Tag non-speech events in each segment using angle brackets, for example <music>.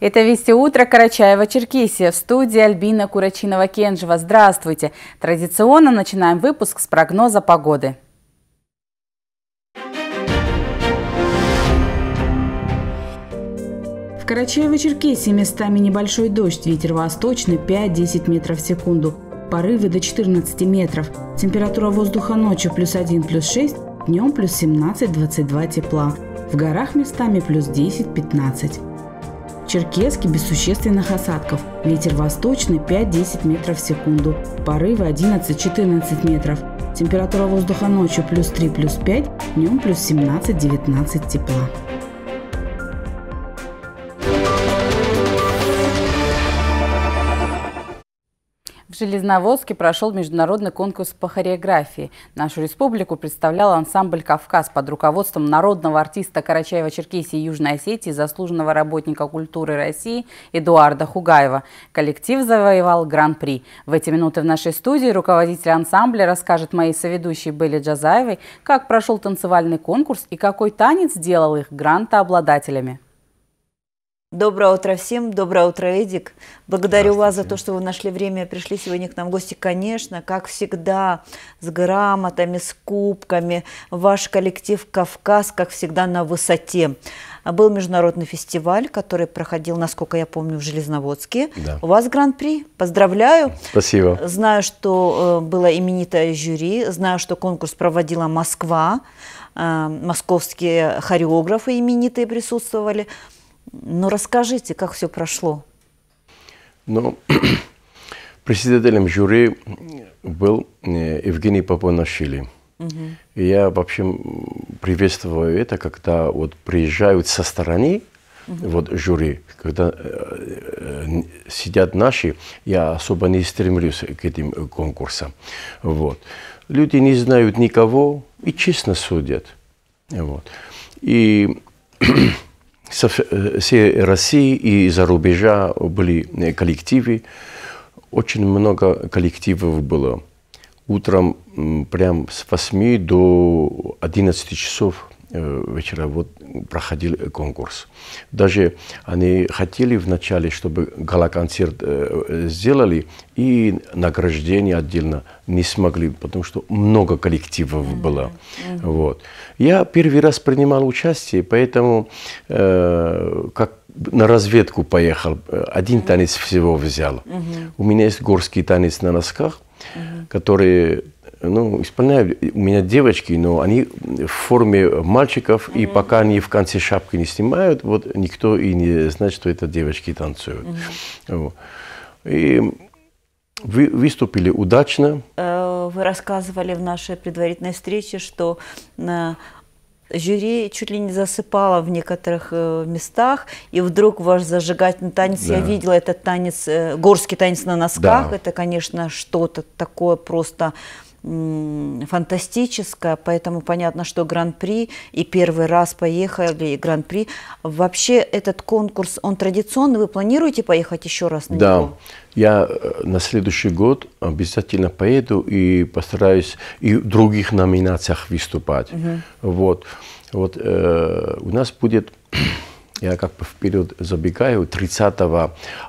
Это «Вести утро» Карачаева-Черкесия. В студии Альбина Курачинова-Кенжева. Здравствуйте. Традиционно начинаем выпуск с прогноза погоды. В Карачаево-Черкесии местами небольшой дождь. Ветер восточный 5-10 метров в секунду. Порывы до 14 метров. Температура воздуха ночью плюс 1, плюс 6, днем плюс 17-22 тепла. В горах местами плюс 10-15. Черкесске без существенных осадков. Ветер восточный 5-10 метров в секунду. Порывы 11-14 метров. Температура воздуха ночью плюс 3, плюс 5, днем плюс 17-19 тепла. В Железноводске прошел международный конкурс по хореографии. Нашу республику представлял ансамбль «Кавказ» под руководством народного артиста Карачаева-Черкесии Южной Осетии, заслуженного работника культуры России Эдуарда Хугаева. Коллектив завоевал гран-при. В эти минуты в нашей студии руководитель ансамбля расскажет моей соведущей Белли Джазаевой, как прошел танцевальный конкурс и какой танец сделал их гранта обладателями. Доброе утро всем, доброе утро, Эдик. Благодарю вас за то, что вы нашли время, пришли сегодня к нам в гости. Конечно, как всегда, с грамотами, с кубками. Ваш коллектив «Кавказ», как всегда, на высоте. Был международный фестиваль, который проходил, насколько я помню, в Железноводске. Да. У вас гран-при. Поздравляю. Спасибо. Знаю, что э, было именитое жюри. Знаю, что конкурс проводила Москва. Э, московские хореографы именитые присутствовали. Но ну, расскажите, как все прошло. Ну, <clears throat> председателем жюри был э, Евгений Папонашвили. Угу. я, в общем, приветствую это, когда вот приезжают со стороны угу. вот жюри, когда э, э сидят наши, я особо не стремлюсь к этим конкурсам. Вот. Люди не знают никого и честно судят. Вот. И <clears throat> со э, всей России и за рубежа были э, коллективы. Очень много коллективов было. Утром прям с 8 до 11 часов Э, вечера вот проходил конкурс. Даже они хотели вначале, чтобы гала-концерт э, сделали, и награждение отдельно не смогли, потому что много коллективов было. Mm -hmm. вот. Я первый раз принимал участие, поэтому э, как на разведку поехал, э, один mm -hmm. танец всего взял. Mm -hmm. У меня есть горский танец на носках, mm -hmm. который ну, исполняю. У меня девочки, но они в форме мальчиков, mm-hmm. и пока они в конце шапки не снимают, вот никто и не знает, что это девочки танцуют. Mm-hmm. Вот. И вы выступили удачно. Э, вы рассказывали в нашей предварительной встрече, что э, жюри чуть ли не засыпало в некоторых э, местах, и вдруг ваш зажигательный танец, да. я видела этот танец, горский танец на носках, да. это, конечно, что-то такое просто фантастическая, поэтому понятно, что Гран-при и первый раз поехали, и Гран-при. Вообще этот конкурс, он традиционный, вы планируете поехать еще раз на да. него? Да, я э, на следующий год обязательно поеду и постараюсь и в других номинациях выступать. Угу. Вот, вот э, у нас будет я как бы вперед забегаю, 30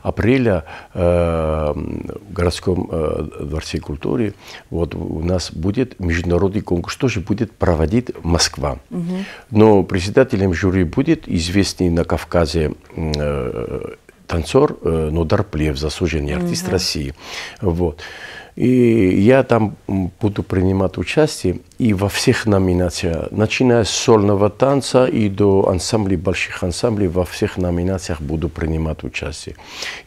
апреля э, в городском э, дворце культуры вот у нас будет международный конкурс, Что же будет проводить Москва. Угу. Но председателем жюри будет известный на Кавказе э, танцор э, Нодар Плев, заслуженный артист угу. России. Вот. И я там буду принимать участие и во всех номинациях, начиная с сольного танца и до ансамблей, больших ансамблей, во всех номинациях буду принимать участие.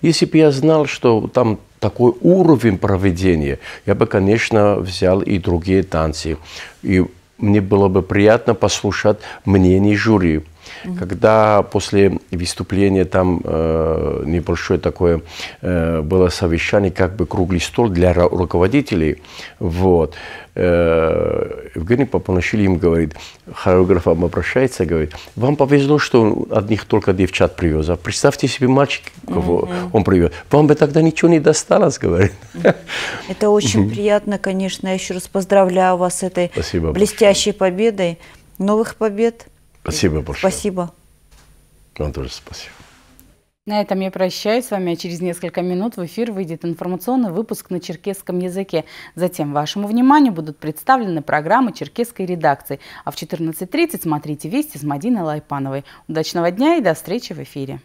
Если бы я знал, что там такой уровень проведения, я бы, конечно, взял и другие танцы. И мне было бы приятно послушать мнение жюри mm Когда после выступления там э, небольшое такое э, было совещание, как бы круглый стол для руководителей, вот, э, Евгений Папанашвили говорит, хореограф обращается, говорит, вам повезло, что он одних только девчат привез, а представьте себе мальчик, кого hmm он привез. Вам бы тогда ничего не досталось, говорит. Это очень приятно, конечно. Я еще раз поздравляю вас с этой Спасибо блестящей большое. победой. Новых побед! Спасибо большое. Спасибо. Вам тоже спасибо. На этом я прощаюсь с вами, а через несколько минут в эфир выйдет информационный выпуск на черкесском языке. Затем вашему вниманию будут представлены программы черкесской редакции. А в 14.30 смотрите «Вести» с Мадиной Лайпановой. Удачного дня и до встречи в эфире.